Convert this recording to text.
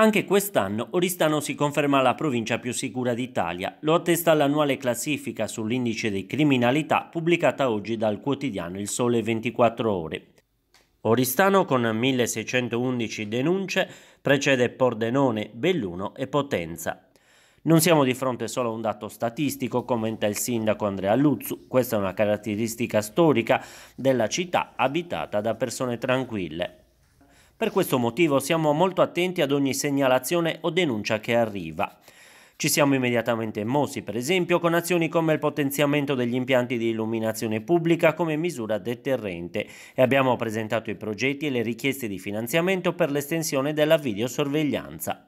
Anche quest'anno Oristano si conferma la provincia più sicura d'Italia, lo attesta l'annuale classifica sull'indice di criminalità pubblicata oggi dal quotidiano Il Sole 24 Ore. Oristano con 1611 denunce precede Pordenone, Belluno e Potenza. Non siamo di fronte solo a un dato statistico, commenta il sindaco Andrea Luzzu, questa è una caratteristica storica della città abitata da persone tranquille. Per questo motivo siamo molto attenti ad ogni segnalazione o denuncia che arriva. Ci siamo immediatamente mossi, per esempio, con azioni come il potenziamento degli impianti di illuminazione pubblica come misura deterrente e abbiamo presentato i progetti e le richieste di finanziamento per l'estensione della videosorveglianza.